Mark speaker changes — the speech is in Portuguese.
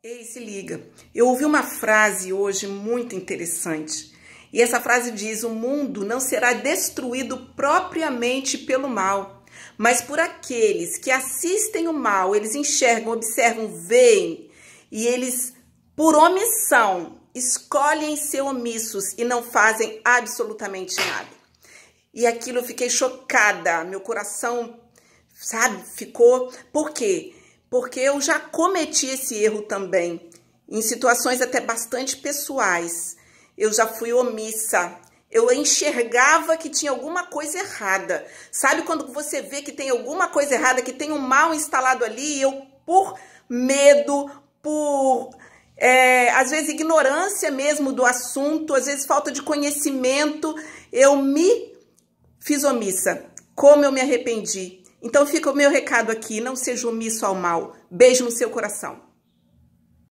Speaker 1: Ei, se liga.
Speaker 2: Eu ouvi uma frase hoje muito interessante. E essa frase diz: O mundo não será destruído propriamente pelo mal, mas por aqueles que assistem o mal, eles enxergam, observam, veem e eles, por omissão, escolhem ser omissos e não fazem absolutamente nada. E aquilo eu fiquei chocada, meu coração, sabe, ficou. Por quê? porque eu já cometi esse erro também, em situações até bastante pessoais. Eu já fui omissa, eu enxergava que tinha alguma coisa errada. Sabe quando você vê que tem alguma coisa errada, que tem um mal instalado ali, e eu, por medo, por é, às vezes ignorância mesmo do assunto, às vezes falta de conhecimento, eu me fiz omissa. Como eu me arrependi. Então fica o meu recado aqui, não seja omisso ao mal. Beijo no seu coração.